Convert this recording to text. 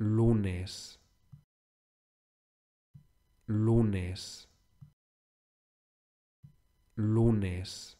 lunes, lunes, lunes.